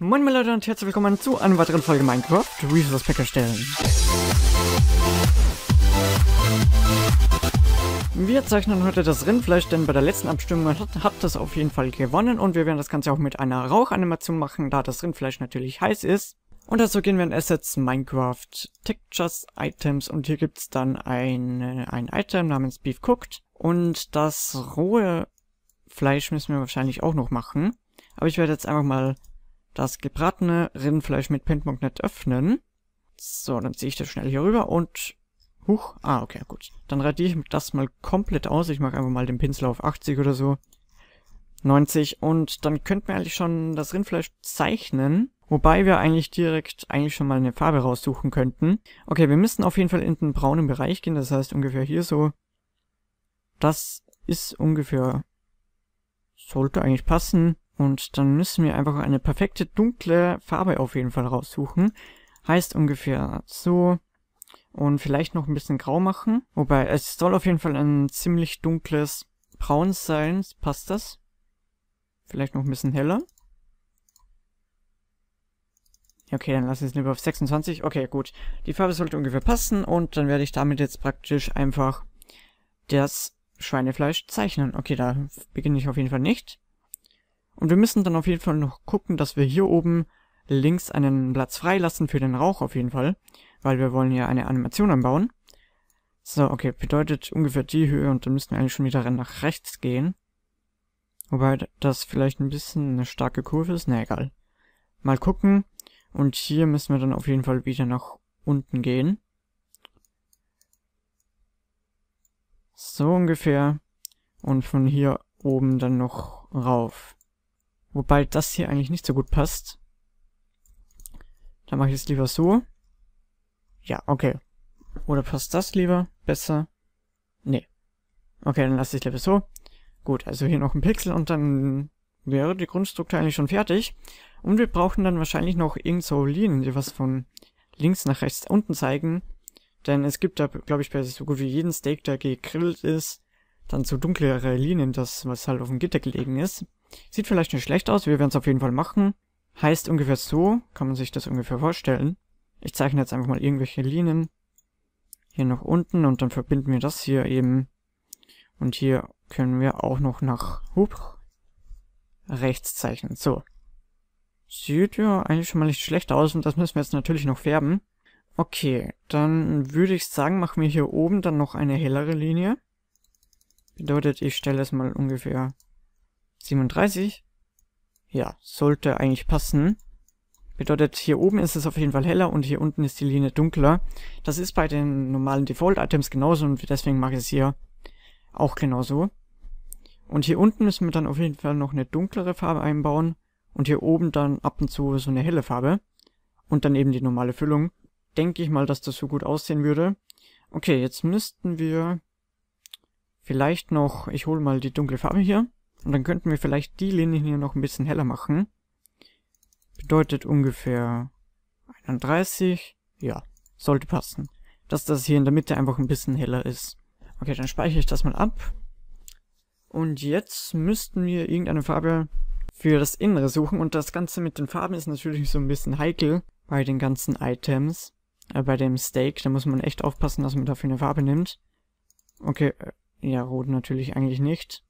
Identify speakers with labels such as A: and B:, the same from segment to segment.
A: Moin meine Leute und herzlich willkommen zu einer weiteren Folge Minecraft Resource Pack erstellen. Wir zeichnen heute das Rindfleisch, denn bei der letzten Abstimmung hat, hat das auf jeden Fall gewonnen und wir werden das Ganze auch mit einer Rauchanimation machen, da das Rindfleisch natürlich heiß ist. Und dazu gehen wir in Assets, Minecraft, Textures, Items und hier gibt's dann ein, ein Item namens Beef Cooked und das rohe Fleisch müssen wir wahrscheinlich auch noch machen. Aber ich werde jetzt einfach mal das gebratene Rindfleisch mit Pin.net öffnen. So, dann ziehe ich das schnell hier rüber und... Huch, ah, okay, gut. Dann radiere ich das mal komplett aus. Ich mache einfach mal den Pinsel auf 80 oder so. 90 und dann könnten wir eigentlich schon das Rindfleisch zeichnen. Wobei wir eigentlich direkt eigentlich schon mal eine Farbe raussuchen könnten. Okay, wir müssen auf jeden Fall in den braunen Bereich gehen, das heißt ungefähr hier so. Das ist ungefähr... Sollte eigentlich passen. Und dann müssen wir einfach eine perfekte dunkle Farbe auf jeden Fall raussuchen. Heißt ungefähr so. Und vielleicht noch ein bisschen grau machen. Wobei, es soll auf jeden Fall ein ziemlich dunkles Braun sein. Passt das? Vielleicht noch ein bisschen heller. Okay, dann lass ich es lieber auf 26. Okay, gut. Die Farbe sollte ungefähr passen und dann werde ich damit jetzt praktisch einfach das Schweinefleisch zeichnen. Okay, da beginne ich auf jeden Fall nicht. Und wir müssen dann auf jeden Fall noch gucken, dass wir hier oben links einen Platz freilassen für den Rauch auf jeden Fall, weil wir wollen ja eine Animation anbauen. So, okay, bedeutet ungefähr die Höhe und dann müssen wir eigentlich schon wieder nach rechts gehen. Wobei das vielleicht ein bisschen eine starke Kurve ist, na egal. Mal gucken. Und hier müssen wir dann auf jeden Fall wieder nach unten gehen. So ungefähr. Und von hier oben dann noch rauf. Wobei das hier eigentlich nicht so gut passt. Dann mache ich es lieber so. Ja, okay. Oder passt das lieber? Besser? Nee. Okay, dann lasse ich es lieber so. Gut, also hier noch ein Pixel und dann wäre die Grundstruktur eigentlich schon fertig. Und wir brauchen dann wahrscheinlich noch irgend so Linien, die was von links nach rechts unten zeigen. Denn es gibt da, glaube ich, bei so gut wie jedem Steak, der gegrillt ist, dann so dunklere Linien, das was halt auf dem Gitter gelegen ist. Sieht vielleicht nicht schlecht aus, wir werden es auf jeden Fall machen. Heißt ungefähr so, kann man sich das ungefähr vorstellen. Ich zeichne jetzt einfach mal irgendwelche Linien. Hier nach unten und dann verbinden wir das hier eben. Und hier können wir auch noch nach hup, rechts zeichnen. So. Sieht ja eigentlich schon mal nicht schlecht aus und das müssen wir jetzt natürlich noch färben. Okay, dann würde ich sagen, machen wir hier oben dann noch eine hellere Linie. Bedeutet, ich stelle es mal ungefähr 37. Ja, sollte eigentlich passen. Bedeutet, hier oben ist es auf jeden Fall heller und hier unten ist die Linie dunkler. Das ist bei den normalen Default-Items genauso und deswegen mache ich es hier auch genauso. Und hier unten müssen wir dann auf jeden Fall noch eine dunklere Farbe einbauen und hier oben dann ab und zu so eine helle Farbe und dann eben die normale Füllung. Denke ich mal, dass das so gut aussehen würde. Okay, jetzt müssten wir vielleicht noch, ich hole mal die dunkle Farbe hier. Und dann könnten wir vielleicht die Linie hier noch ein bisschen heller machen. Bedeutet ungefähr 31. Ja, sollte passen. Dass das hier in der Mitte einfach ein bisschen heller ist. Okay, dann speichere ich das mal ab. Und jetzt müssten wir irgendeine Farbe für das Innere suchen. Und das Ganze mit den Farben ist natürlich so ein bisschen heikel bei den ganzen Items. Äh, bei dem Steak, da muss man echt aufpassen, dass man dafür eine Farbe nimmt. Okay, äh, ja, rot natürlich eigentlich nicht.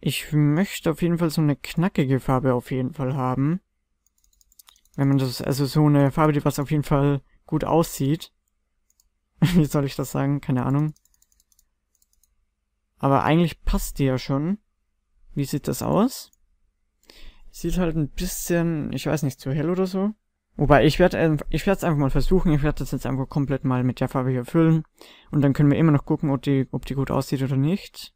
A: Ich möchte auf jeden Fall so eine knackige Farbe auf jeden Fall haben. Wenn man das, also so eine Farbe, die was auf jeden Fall gut aussieht. Wie soll ich das sagen? Keine Ahnung. Aber eigentlich passt die ja schon. Wie sieht das aus? Sieht halt ein bisschen, ich weiß nicht, zu hell oder so. Wobei, ich werde ich werde es einfach mal versuchen. Ich werde das jetzt einfach komplett mal mit der Farbe hier füllen. Und dann können wir immer noch gucken, ob die, ob die gut aussieht oder nicht.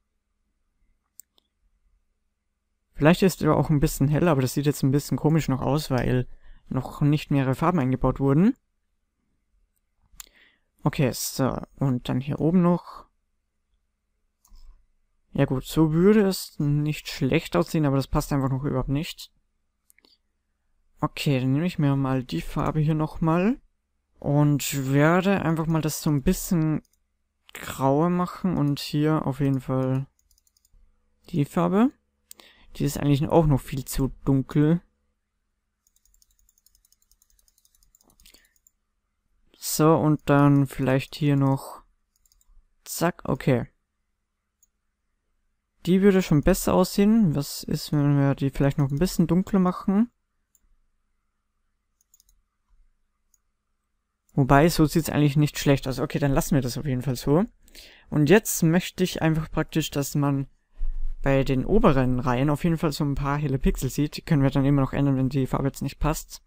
A: Vielleicht ist er auch ein bisschen hell, aber das sieht jetzt ein bisschen komisch noch aus, weil noch nicht mehrere Farben eingebaut wurden. Okay, so. Und dann hier oben noch. Ja gut, so würde es nicht schlecht aussehen, aber das passt einfach noch überhaupt nicht. Okay, dann nehme ich mir mal die Farbe hier nochmal. Und werde einfach mal das so ein bisschen grauer machen und hier auf jeden Fall die Farbe. Die ist eigentlich auch noch viel zu dunkel. So, und dann vielleicht hier noch... Zack, okay. Die würde schon besser aussehen. Was ist, wenn wir die vielleicht noch ein bisschen dunkler machen? Wobei, so sieht's eigentlich nicht schlecht aus. Okay, dann lassen wir das auf jeden Fall so. Und jetzt möchte ich einfach praktisch, dass man bei den oberen Reihen auf jeden Fall so ein paar helle Pixel sieht. Die können wir dann immer noch ändern, wenn die Farbe jetzt nicht passt.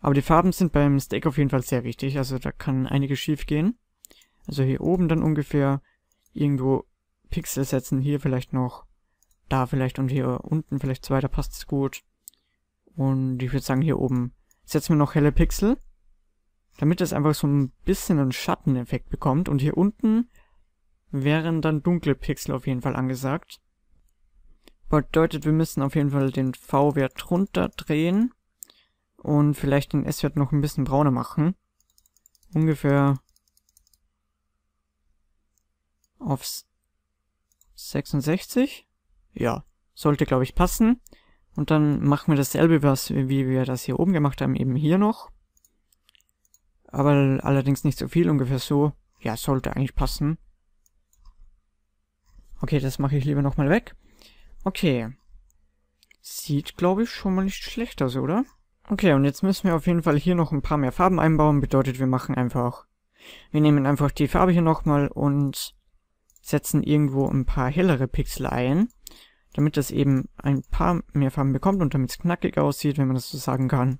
A: Aber die Farben sind beim Stack auf jeden Fall sehr wichtig, also da kann einiges schief gehen. Also hier oben dann ungefähr irgendwo Pixel setzen, hier vielleicht noch, da vielleicht und hier unten vielleicht zwei, da passt es gut. Und ich würde sagen, hier oben setzen wir noch helle Pixel, damit es einfach so ein bisschen einen Schatteneffekt bekommt. Und hier unten wären dann dunkle Pixel auf jeden Fall angesagt. Bedeutet, wir müssen auf jeden Fall den V-Wert runterdrehen und vielleicht den S-Wert noch ein bisschen brauner machen. Ungefähr auf 66. Ja, sollte glaube ich passen. Und dann machen wir dasselbe, was, wie wir das hier oben gemacht haben, eben hier noch. Aber allerdings nicht so viel, ungefähr so. Ja, sollte eigentlich passen. Okay, das mache ich lieber nochmal weg. Okay. Sieht, glaube ich, schon mal nicht schlecht aus, oder? Okay, und jetzt müssen wir auf jeden Fall hier noch ein paar mehr Farben einbauen. Bedeutet, wir machen einfach... Wir nehmen einfach die Farbe hier nochmal und setzen irgendwo ein paar hellere Pixel ein, damit das eben ein paar mehr Farben bekommt und damit es knackig aussieht, wenn man das so sagen kann.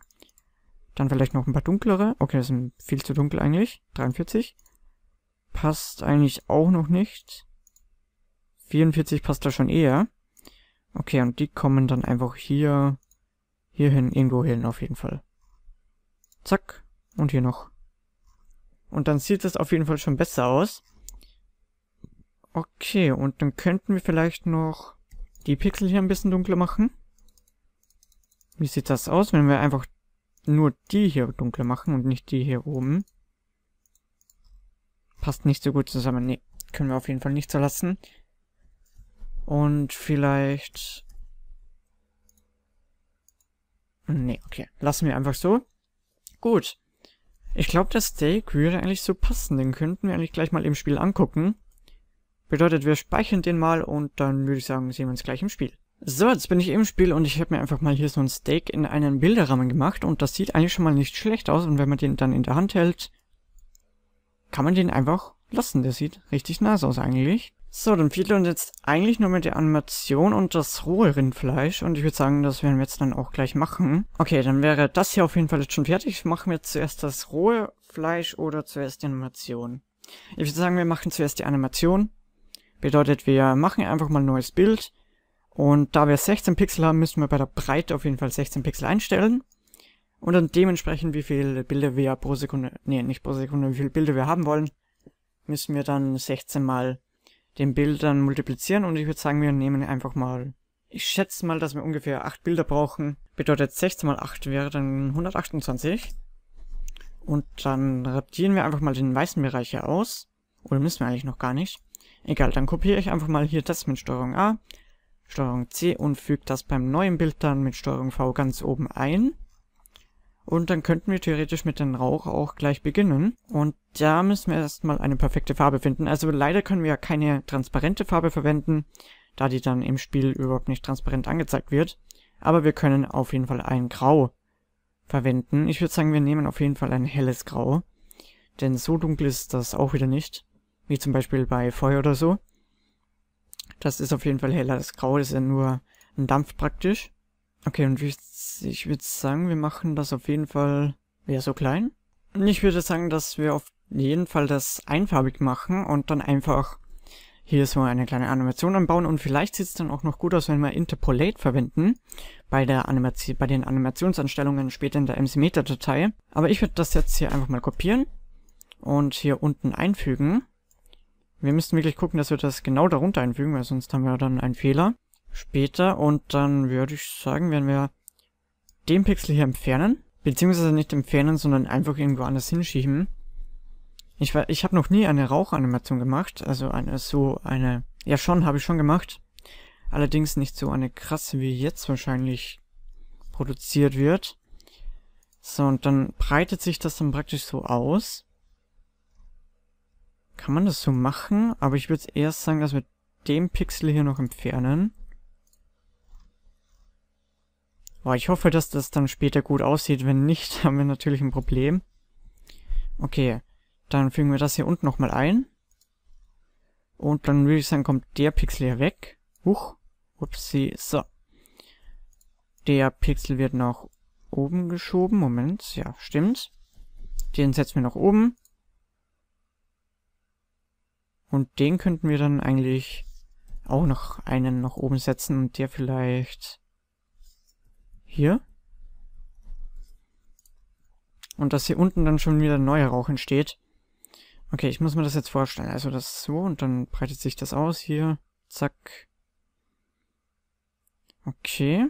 A: Dann vielleicht noch ein paar dunklere. Okay, das sind viel zu dunkel eigentlich. 43. Passt eigentlich auch noch nicht. 44 passt da schon eher. Okay, und die kommen dann einfach hier, hier hin, irgendwo hin auf jeden Fall. Zack, und hier noch. Und dann sieht es auf jeden Fall schon besser aus. Okay, und dann könnten wir vielleicht noch die Pixel hier ein bisschen dunkler machen. Wie sieht das aus, wenn wir einfach nur die hier dunkler machen und nicht die hier oben? Passt nicht so gut zusammen. Nee, können wir auf jeden Fall nicht so lassen. Und vielleicht... Nee, okay. Lassen wir einfach so. Gut. Ich glaube, das Steak würde eigentlich so passen. Den könnten wir eigentlich gleich mal im Spiel angucken. Bedeutet, wir speichern den mal und dann würde ich sagen, sehen wir uns gleich im Spiel. So, jetzt bin ich im Spiel und ich habe mir einfach mal hier so ein Steak in einen Bilderrahmen gemacht und das sieht eigentlich schon mal nicht schlecht aus und wenn man den dann in der Hand hält, kann man den einfach lassen. Der sieht richtig nice aus eigentlich. So, dann fehlt uns jetzt eigentlich nur mit der Animation und das rohe Rindfleisch. Und ich würde sagen, das werden wir jetzt dann auch gleich machen. Okay, dann wäre das hier auf jeden Fall jetzt schon fertig. Machen wir zuerst das rohe Fleisch oder zuerst die Animation. Ich würde sagen, wir machen zuerst die Animation. Bedeutet, wir machen einfach mal ein neues Bild. Und da wir 16 Pixel haben, müssen wir bei der Breite auf jeden Fall 16 Pixel einstellen. Und dann dementsprechend, wie viele Bilder wir pro Sekunde, nee, nicht pro Sekunde, wie viele Bilder wir haben wollen, müssen wir dann 16 mal den Bildern multiplizieren und ich würde sagen, wir nehmen einfach mal, ich schätze mal, dass wir ungefähr 8 Bilder brauchen. Bedeutet 16 mal 8 wäre dann 128. Und dann radieren wir einfach mal den weißen Bereich hier aus. Oder müssen wir eigentlich noch gar nicht. Egal, dann kopiere ich einfach mal hier das mit Steuerung A, Steuerung C und füge das beim neuen Bild dann mit Steuerung V ganz oben ein. Und dann könnten wir theoretisch mit dem Rauch auch gleich beginnen. Und da müssen wir erstmal eine perfekte Farbe finden. Also leider können wir ja keine transparente Farbe verwenden, da die dann im Spiel überhaupt nicht transparent angezeigt wird. Aber wir können auf jeden Fall ein Grau verwenden. Ich würde sagen, wir nehmen auf jeden Fall ein helles Grau. Denn so dunkel ist das auch wieder nicht. Wie zum Beispiel bei Feuer oder so. Das ist auf jeden Fall heller. Das Grau ist ja nur ein Dampf praktisch. Okay, und ich, ich würde sagen, wir machen das auf jeden Fall ja so klein. Ich würde sagen, dass wir auf jeden Fall das einfarbig machen und dann einfach hier so eine kleine Animation anbauen und vielleicht sieht es dann auch noch gut aus, wenn wir Interpolate verwenden bei, der Animati bei den Animationsanstellungen später in der MC-Meta-Datei. Aber ich würde das jetzt hier einfach mal kopieren und hier unten einfügen. Wir müssen wirklich gucken, dass wir das genau darunter einfügen, weil sonst haben wir dann einen Fehler später und dann würde ich sagen, werden wir den Pixel hier entfernen, beziehungsweise nicht entfernen, sondern einfach irgendwo anders hinschieben. Ich, war, ich habe noch nie eine Rauchanimation gemacht, also eine so eine, ja schon, habe ich schon gemacht, allerdings nicht so eine krasse, wie jetzt wahrscheinlich produziert wird. So, und dann breitet sich das dann praktisch so aus. Kann man das so machen? Aber ich würde eher sagen, dass wir den Pixel hier noch entfernen. Boah, ich hoffe, dass das dann später gut aussieht. Wenn nicht, haben wir natürlich ein Problem. Okay, dann fügen wir das hier unten nochmal ein. Und dann würde ich sagen, kommt der Pixel hier weg. Huch, upsie, so. Der Pixel wird nach oben geschoben. Moment, ja, stimmt. Den setzen wir nach oben. Und den könnten wir dann eigentlich auch noch einen nach oben setzen und der vielleicht hier. Und dass hier unten dann schon wieder neuer Rauch entsteht. Okay, ich muss mir das jetzt vorstellen. Also das so und dann breitet sich das aus hier. Zack. Okay.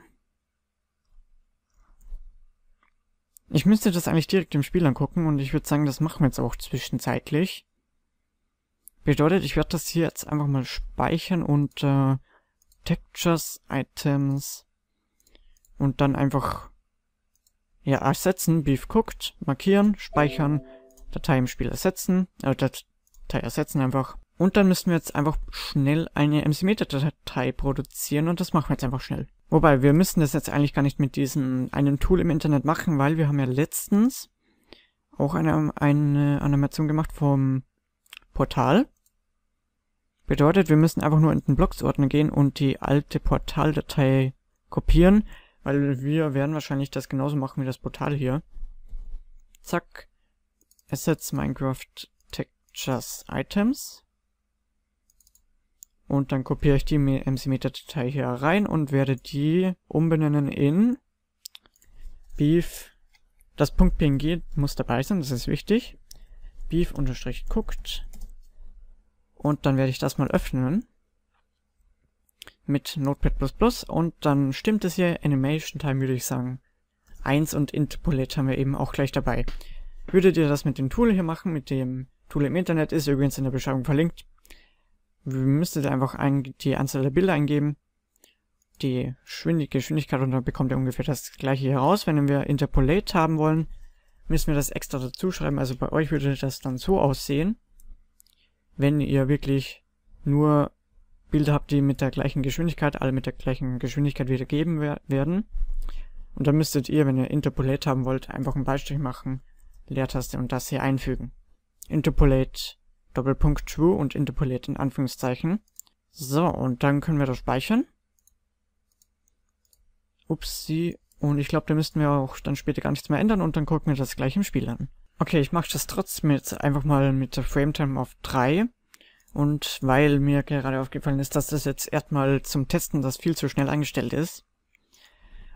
A: Ich müsste das eigentlich direkt im Spiel angucken und ich würde sagen, das machen wir jetzt auch zwischenzeitlich. Bedeutet, ich werde das hier jetzt einfach mal speichern und äh, Textures, Items, und dann einfach ja, ersetzen, Beef cooked, markieren, speichern, Datei im Spiel ersetzen, äh, Datei ersetzen einfach. Und dann müssen wir jetzt einfach schnell eine MCMeter-Datei produzieren und das machen wir jetzt einfach schnell. Wobei, wir müssen das jetzt eigentlich gar nicht mit diesem einem Tool im Internet machen, weil wir haben ja letztens auch eine, eine Animation gemacht vom Portal. Bedeutet, wir müssen einfach nur in den Blocksordner gehen und die alte Portaldatei kopieren, weil wir werden wahrscheinlich das genauso machen wie das Portal hier. Zack. Assets Minecraft Textures Items. Und dann kopiere ich die MC-Meta-Datei hier rein und werde die umbenennen in beef. Das .png muss dabei sein, das ist wichtig. beef-guckt. Und dann werde ich das mal öffnen mit Notepad++ und dann stimmt es hier, Animation Time würde ich sagen 1 und Interpolate haben wir eben auch gleich dabei. Würdet ihr das mit dem Tool hier machen, mit dem Tool im Internet, ist übrigens in der Beschreibung verlinkt, müsstet ihr einfach ein, die Anzahl der Bilder eingeben, die Schwind Geschwindigkeit und dann bekommt ihr ungefähr das gleiche hier raus. Wenn wir Interpolate haben wollen, müssen wir das extra dazu schreiben, also bei euch würde das dann so aussehen, wenn ihr wirklich nur Bilder habt, die mit der gleichen Geschwindigkeit, alle mit der gleichen Geschwindigkeit wiedergeben werden. Und dann müsstet ihr, wenn ihr Interpolate haben wollt, einfach einen Beistrich machen, Leertaste und das hier einfügen. Interpolate Doppelpunkt True und Interpolate in Anführungszeichen. So, und dann können wir das speichern. Upsi. Und ich glaube, da müssten wir auch dann später gar nichts mehr ändern und dann gucken wir das gleich im Spiel an. Okay, ich mache das trotzdem jetzt einfach mal mit der Frame-Time auf 3. Und weil mir gerade aufgefallen ist, dass das jetzt erstmal zum Testen das viel zu schnell eingestellt ist.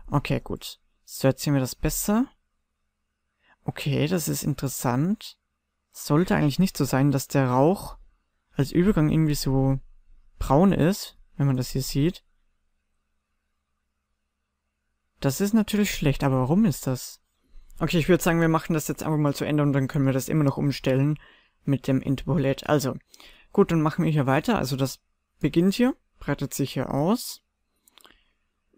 A: Okay, gut. So, jetzt sehen wir das besser. Okay, das ist interessant. Sollte eigentlich nicht so sein, dass der Rauch als Übergang irgendwie so braun ist, wenn man das hier sieht. Das ist natürlich schlecht, aber warum ist das? Okay, ich würde sagen, wir machen das jetzt einfach mal zu Ende und dann können wir das immer noch umstellen mit dem Interpolate. Also, Gut, dann machen wir hier weiter. Also das beginnt hier, breitet sich hier aus.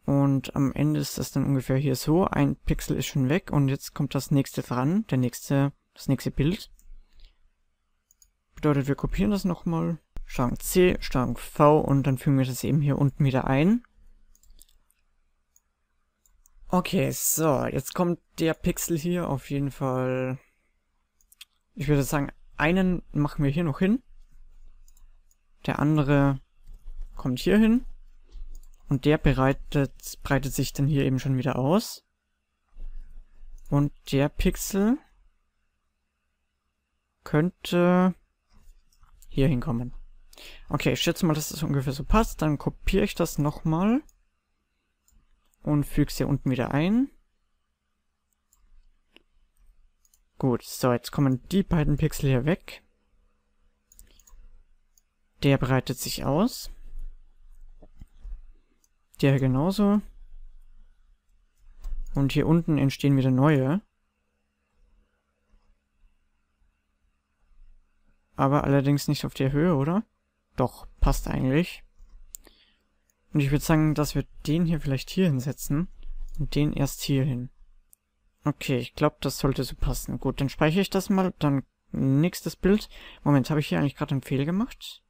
A: Und am Ende ist das dann ungefähr hier so. Ein Pixel ist schon weg und jetzt kommt das nächste dran, der nächste, das nächste Bild. Bedeutet, wir kopieren das nochmal. Strang C, Strang V und dann fügen wir das eben hier unten wieder ein. Okay, so, jetzt kommt der Pixel hier auf jeden Fall, ich würde sagen, einen machen wir hier noch hin. Der andere kommt hier hin. Und der bereitet, breitet sich dann hier eben schon wieder aus. Und der Pixel könnte hier hinkommen. Okay, ich schätze mal, dass das ungefähr so passt. Dann kopiere ich das nochmal und füge es hier unten wieder ein. Gut, so, jetzt kommen die beiden Pixel hier weg. Der breitet sich aus. Der genauso. Und hier unten entstehen wieder neue. Aber allerdings nicht auf der Höhe, oder? Doch, passt eigentlich. Und ich würde sagen, dass wir den hier vielleicht hier hinsetzen und den erst hier hin. Okay, ich glaube, das sollte so passen. Gut, dann speichere ich das mal, dann nächstes Bild. Moment, habe ich hier eigentlich gerade einen Fehler gemacht?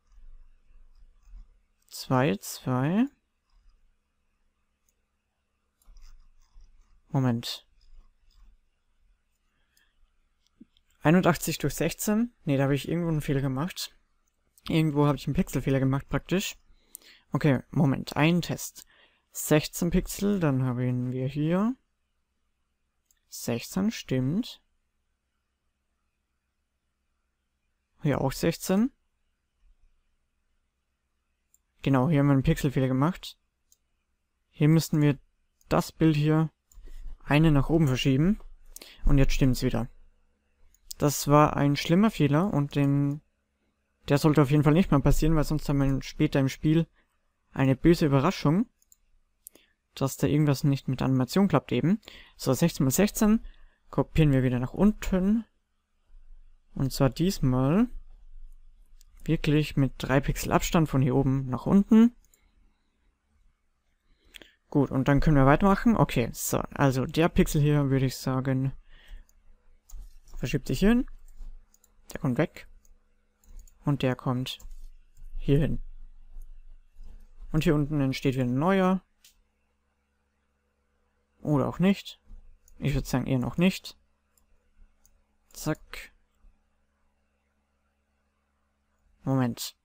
A: 2, 2. Moment. 81 durch 16. Ne, da habe ich irgendwo einen Fehler gemacht. Irgendwo habe ich einen Pixelfehler gemacht praktisch. Okay, Moment, ein Test. 16 Pixel, dann haben wir hier. 16, stimmt. Hier auch 16. Genau, hier haben wir einen Pixelfehler gemacht. Hier müssten wir das Bild hier eine nach oben verschieben. Und jetzt stimmt's wieder. Das war ein schlimmer Fehler und den der sollte auf jeden Fall nicht mehr passieren, weil sonst haben wir später im Spiel eine böse Überraschung, dass da irgendwas nicht mit Animation klappt eben. So, 16x16 kopieren wir wieder nach unten. Und zwar diesmal wirklich mit 3 Pixel Abstand von hier oben nach unten. Gut, und dann können wir weitermachen. Okay, so, also der Pixel hier, würde ich sagen, verschiebt sich hin. Der kommt weg. Und der kommt hier hin. Und hier unten entsteht wieder ein neuer. Oder auch nicht. Ich würde sagen, eher noch nicht. Zack. Moment.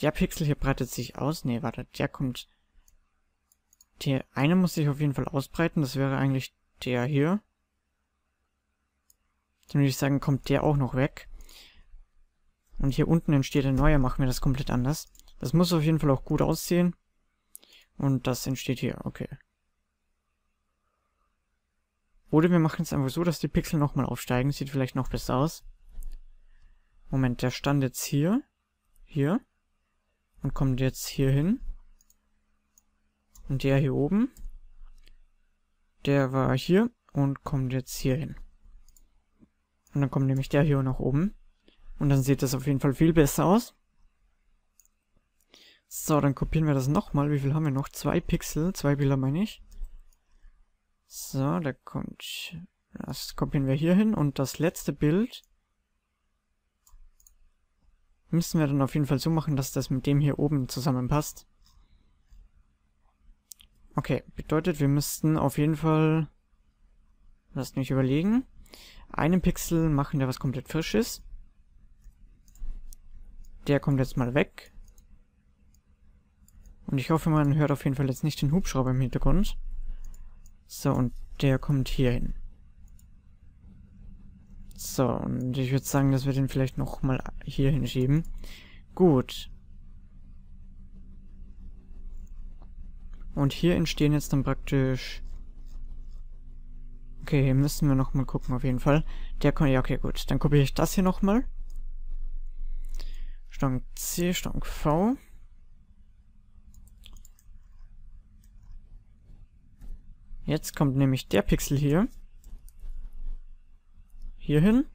A: Der Pixel hier breitet sich aus. Nee, warte, der kommt... Der eine muss sich auf jeden Fall ausbreiten. Das wäre eigentlich der hier. Dann würde ich sagen, kommt der auch noch weg. Und hier unten entsteht ein neuer. Machen wir das komplett anders. Das muss auf jeden Fall auch gut aussehen. Und das entsteht hier. Okay. Oder wir machen es einfach so, dass die Pixel nochmal aufsteigen. Sieht vielleicht noch besser aus. Moment, der stand jetzt hier. Hier. Und kommt jetzt hier hin. Und der hier oben. Der war hier und kommt jetzt hier hin. Und dann kommt nämlich der hier nach oben. Und dann sieht das auf jeden Fall viel besser aus. So, dann kopieren wir das nochmal. Wie viel haben wir noch? Zwei Pixel, zwei Bilder meine ich. So, da kommt... Das kopieren wir hier hin. Und das letzte Bild Müssen wir dann auf jeden Fall so machen, dass das mit dem hier oben zusammenpasst. Okay, bedeutet, wir müssten auf jeden Fall... Lasst mich überlegen. Einen Pixel machen, der was komplett frisch ist. Der kommt jetzt mal weg. Und ich hoffe, man hört auf jeden Fall jetzt nicht den Hubschrauber im Hintergrund. So, und der kommt hier hin. So, und ich würde sagen, dass wir den vielleicht nochmal hier hinschieben. Gut. Und hier entstehen jetzt dann praktisch... Okay, hier müssen wir nochmal gucken, auf jeden Fall. Der kann... Ja, okay, gut. Dann kopiere ich das hier nochmal. Stank C, Stank V. Jetzt kommt nämlich der Pixel hier hier hin.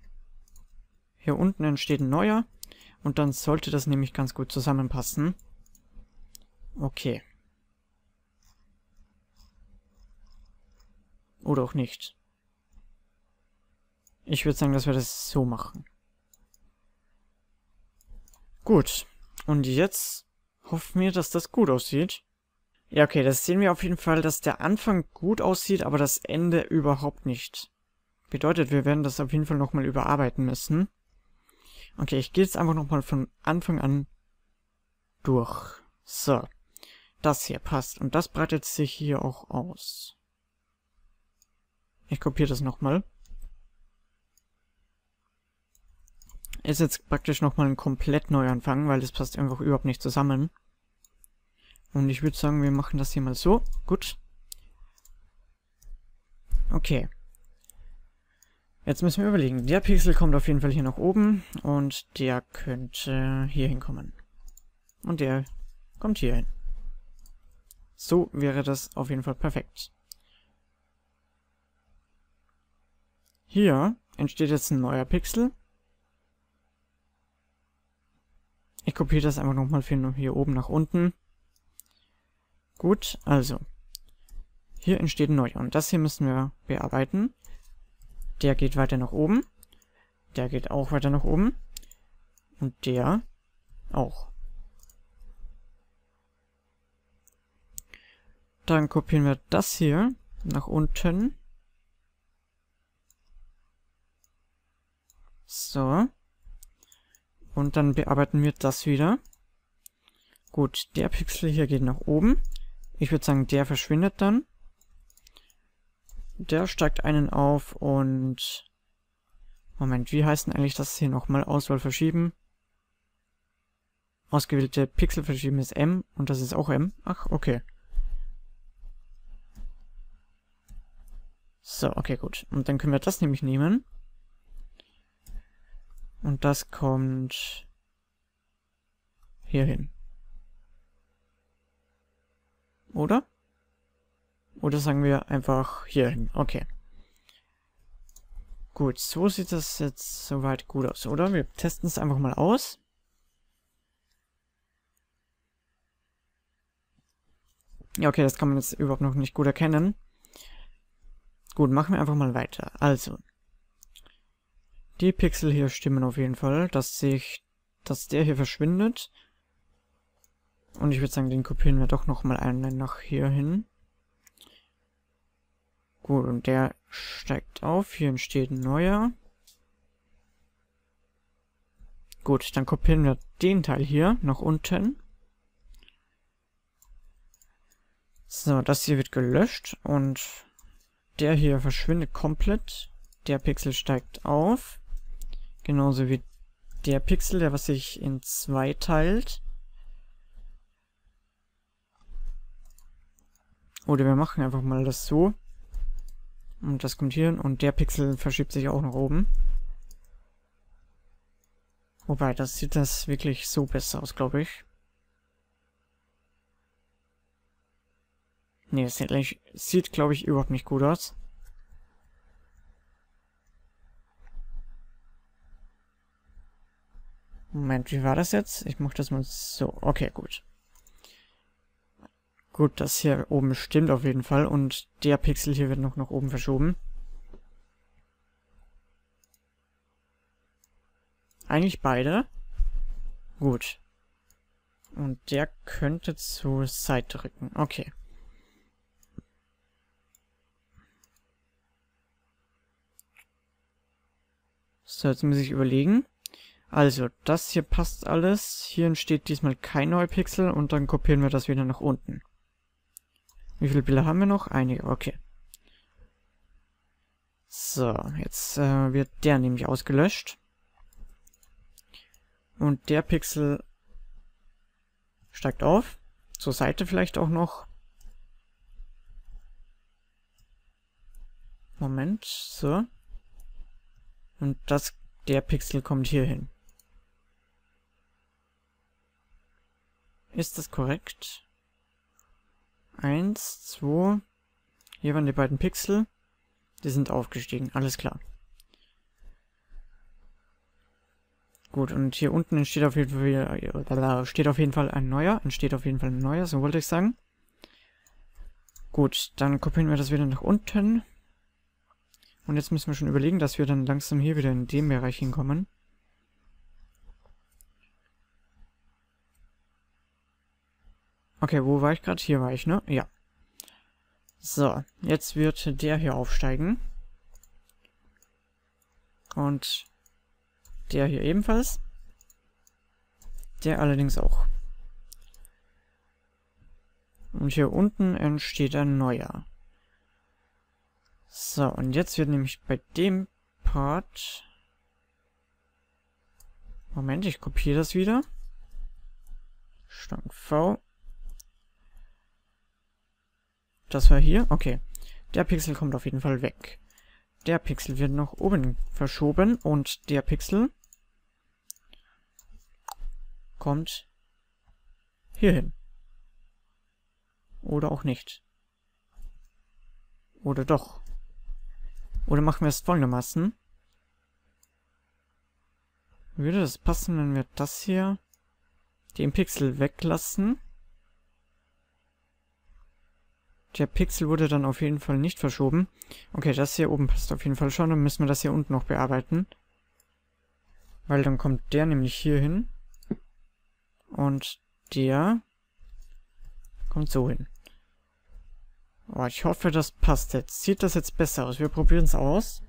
A: Hier unten entsteht ein neuer. Und dann sollte das nämlich ganz gut zusammenpassen. Okay. Oder auch nicht. Ich würde sagen, dass wir das so machen. Gut. Und jetzt hoffen wir, dass das gut aussieht. Ja, okay, das sehen wir auf jeden Fall, dass der Anfang gut aussieht, aber das Ende überhaupt nicht. Bedeutet, wir werden das auf jeden Fall nochmal überarbeiten müssen. Okay, ich gehe jetzt einfach nochmal von Anfang an durch. So. Das hier passt. Und das breitet sich hier auch aus. Ich kopiere das nochmal. Ist jetzt praktisch nochmal ein komplett Neuanfang, weil das passt einfach überhaupt nicht zusammen. Und ich würde sagen, wir machen das hier mal so. Gut. Okay. Jetzt müssen wir überlegen. Der Pixel kommt auf jeden Fall hier nach oben und der könnte hier hinkommen. Und der kommt hier hin. So wäre das auf jeden Fall perfekt. Hier entsteht jetzt ein neuer Pixel. Ich kopiere das einfach nochmal von hier oben nach unten. Gut, also. Hier entsteht neu und das hier müssen wir bearbeiten. Der geht weiter nach oben. Der geht auch weiter nach oben. Und der auch. Dann kopieren wir das hier nach unten. So. Und dann bearbeiten wir das wieder. Gut, der Pixel hier geht nach oben. Ich würde sagen, der verschwindet dann. Der steigt einen auf und... Moment, wie heißt denn eigentlich das hier nochmal? Auswahl verschieben. Ausgewählte Pixel verschieben ist M und das ist auch M. Ach, okay. So, okay, gut. Und dann können wir das nämlich nehmen. Und das kommt hier hin. Oder? Oder sagen wir einfach hier hin. Okay. Gut, so sieht das jetzt soweit gut aus, oder? Wir testen es einfach mal aus. Ja, okay, das kann man jetzt überhaupt noch nicht gut erkennen. Gut, machen wir einfach mal weiter. Also, die Pixel hier stimmen auf jeden Fall, dass sich, dass der hier verschwindet. Und ich würde sagen, den kopieren wir doch nochmal einen nach hier hin. Gut, und der steigt auf. Hier entsteht ein neuer. Gut, dann kopieren wir den Teil hier nach unten. So, das hier wird gelöscht und der hier verschwindet komplett. Der Pixel steigt auf. Genauso wie der Pixel, der was sich in zwei teilt. Oder wir machen einfach mal das so. Und das kommt hier. und der Pixel verschiebt sich auch nach oben. Wobei, das sieht das wirklich so besser aus, glaube ich. Ne, das sieht, glaube ich, überhaupt nicht gut aus. Moment, wie war das jetzt? Ich mache das mal so. Okay, gut. Gut, das hier oben stimmt auf jeden Fall. Und der Pixel hier wird noch nach oben verschoben. Eigentlich beide. Gut. Und der könnte zur Seite rücken. Okay. So, jetzt muss ich überlegen. Also, das hier passt alles. Hier entsteht diesmal kein neuer Pixel und dann kopieren wir das wieder nach unten. Wie viele Bilder haben wir noch? Einige, okay. So, jetzt äh, wird der nämlich ausgelöscht. Und der Pixel steigt auf. Zur Seite vielleicht auch noch. Moment, so. Und das, der Pixel kommt hier hin. Ist das korrekt? Eins, zwei. Hier waren die beiden Pixel. Die sind aufgestiegen, alles klar. Gut, und hier unten entsteht auf jeden Fall, äh, steht auf jeden Fall ein neuer, entsteht auf jeden Fall ein neuer, so wollte ich sagen. Gut, dann kopieren wir das wieder nach unten. Und jetzt müssen wir schon überlegen, dass wir dann langsam hier wieder in den Bereich hinkommen. Okay, wo war ich gerade? Hier war ich, ne? Ja. So, jetzt wird der hier aufsteigen. Und der hier ebenfalls. Der allerdings auch. Und hier unten entsteht ein neuer. So, und jetzt wird nämlich bei dem Part... Moment, ich kopiere das wieder. Stank V. Das war hier? Okay. Der Pixel kommt auf jeden Fall weg. Der Pixel wird nach oben verschoben und der Pixel kommt hierhin. Oder auch nicht. Oder doch. Oder machen wir es folgendermaßen. Würde das passen, wenn wir das hier, den Pixel weglassen? Der Pixel wurde dann auf jeden Fall nicht verschoben. Okay, das hier oben passt auf jeden Fall schon. Dann müssen wir das hier unten noch bearbeiten. Weil dann kommt der nämlich hier hin. Und der kommt so hin. Oh, ich hoffe, das passt jetzt. Sieht das jetzt besser aus? Wir probieren es aus.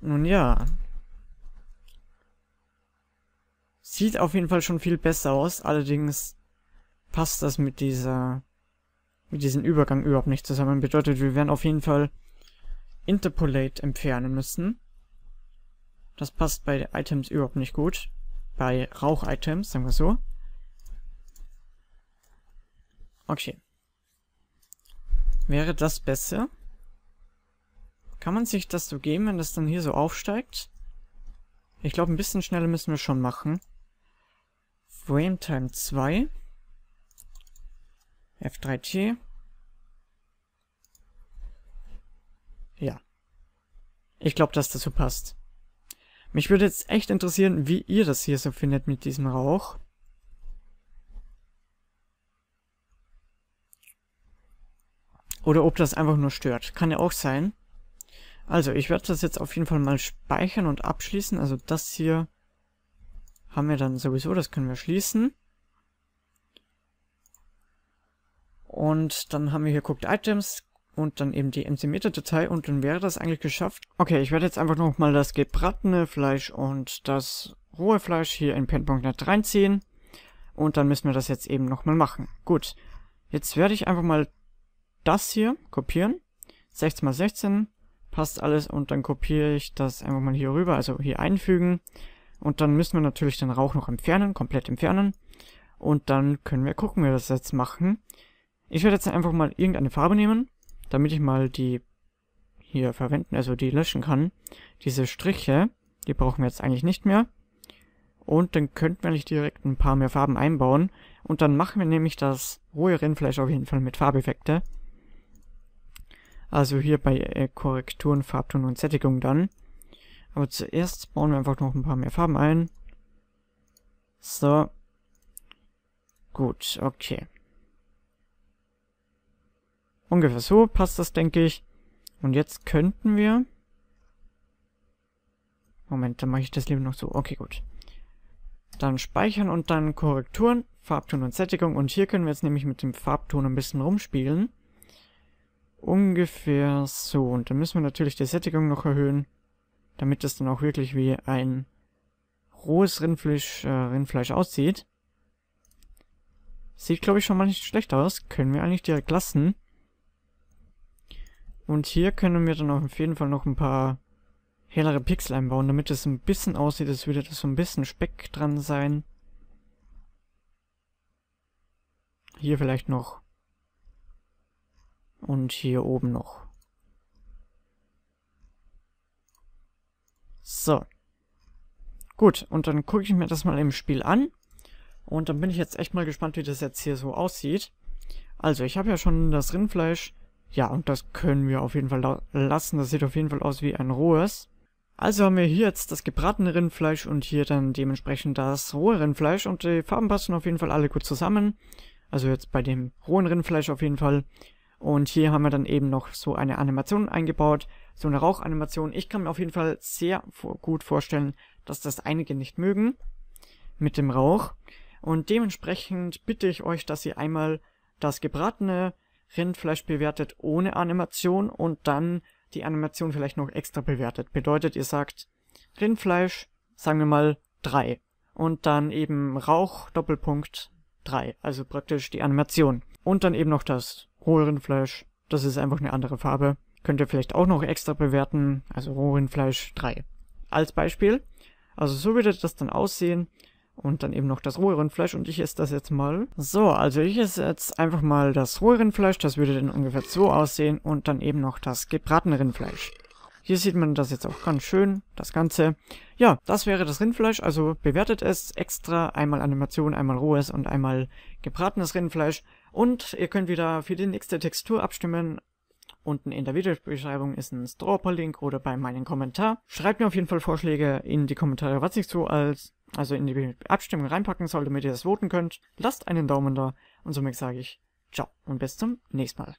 A: Nun ja, Sieht auf jeden Fall schon viel besser aus, allerdings passt das mit dieser mit diesem Übergang überhaupt nicht zusammen. Bedeutet, wir werden auf jeden Fall Interpolate entfernen müssen. Das passt bei Items überhaupt nicht gut. Bei Rauch-Items, sagen wir so. Okay. Wäre das besser? Kann man sich das so geben, wenn das dann hier so aufsteigt? Ich glaube, ein bisschen schneller müssen wir schon machen. Frame Time 2 F3T Ja. Ich glaube, dass das so passt. Mich würde jetzt echt interessieren, wie ihr das hier so findet mit diesem Rauch. Oder ob das einfach nur stört. Kann ja auch sein. Also, ich werde das jetzt auf jeden Fall mal speichern und abschließen. Also das hier haben wir dann sowieso, das können wir schließen. Und dann haben wir hier guckt Items und dann eben die mc datei und dann wäre das eigentlich geschafft. Okay, ich werde jetzt einfach nochmal das gebratene Fleisch und das rohe Fleisch hier in Pen.net reinziehen. Und dann müssen wir das jetzt eben nochmal machen. Gut, jetzt werde ich einfach mal das hier kopieren. 16 x 16 passt alles und dann kopiere ich das einfach mal hier rüber, also hier einfügen. Und dann müssen wir natürlich den Rauch noch entfernen, komplett entfernen. Und dann können wir gucken, wie wir das jetzt machen. Ich werde jetzt einfach mal irgendeine Farbe nehmen, damit ich mal die hier verwenden, also die löschen kann. Diese Striche, die brauchen wir jetzt eigentlich nicht mehr. Und dann könnten wir eigentlich direkt ein paar mehr Farben einbauen. Und dann machen wir nämlich das rohe Rindfleisch auf jeden Fall mit Farbeffekte. Also hier bei äh, Korrekturen, Farbton und Sättigung dann. Aber zuerst bauen wir einfach noch ein paar mehr Farben ein. So. Gut, okay. Ungefähr so passt das, denke ich. Und jetzt könnten wir... Moment, dann mache ich das Leben noch so. Okay, gut. Dann speichern und dann Korrekturen, Farbton und Sättigung. Und hier können wir jetzt nämlich mit dem Farbton ein bisschen rumspielen. Ungefähr so. Und dann müssen wir natürlich die Sättigung noch erhöhen damit es dann auch wirklich wie ein rohes Rindfleisch, äh, Rindfleisch aussieht. Sieht, glaube ich, schon mal nicht schlecht aus. Können wir eigentlich direkt lassen. Und hier können wir dann auch auf jeden Fall noch ein paar hellere Pixel einbauen, damit es ein bisschen aussieht, als würde das so ein bisschen Speck dran sein. Hier vielleicht noch. Und hier oben noch. So. Gut, und dann gucke ich mir das mal im Spiel an. Und dann bin ich jetzt echt mal gespannt, wie das jetzt hier so aussieht. Also, ich habe ja schon das Rindfleisch. Ja, und das können wir auf jeden Fall lassen. Das sieht auf jeden Fall aus wie ein rohes. Also haben wir hier jetzt das gebratene Rindfleisch und hier dann dementsprechend das rohe Rindfleisch. Und die Farben passen auf jeden Fall alle gut zusammen. Also jetzt bei dem rohen Rindfleisch auf jeden Fall. Und hier haben wir dann eben noch so eine Animation eingebaut, so eine Rauchanimation. Ich kann mir auf jeden Fall sehr gut vorstellen, dass das einige nicht mögen mit dem Rauch. Und dementsprechend bitte ich euch, dass ihr einmal das gebratene Rindfleisch bewertet ohne Animation und dann die Animation vielleicht noch extra bewertet. Bedeutet, ihr sagt Rindfleisch, sagen wir mal 3 und dann eben Rauch Doppelpunkt 3, also praktisch die Animation. Und dann eben noch das Rohrinfleisch, das ist einfach eine andere Farbe. Könnt ihr vielleicht auch noch extra bewerten, also Rohrinfleisch 3. Als Beispiel, also so würde das dann aussehen und dann eben noch das Rohrinfleisch und ich esse das jetzt mal. So, also ich esse jetzt einfach mal das Rohrinfleisch, das würde dann ungefähr so aussehen und dann eben noch das gebratene Rindfleisch. Hier sieht man das jetzt auch ganz schön, das Ganze. Ja, das wäre das Rindfleisch, also bewertet es extra, einmal Animation, einmal rohes und einmal gebratenes Rindfleisch. Und ihr könnt wieder für die nächste Textur abstimmen. Unten in der Videobeschreibung ist ein Dropper-Link oder bei meinem Kommentar. Schreibt mir auf jeden Fall Vorschläge in die Kommentare, was ich so als, also in die Abstimmung reinpacken soll, damit ihr das voten könnt. Lasst einen Daumen da und somit sage ich ciao und bis zum nächsten Mal.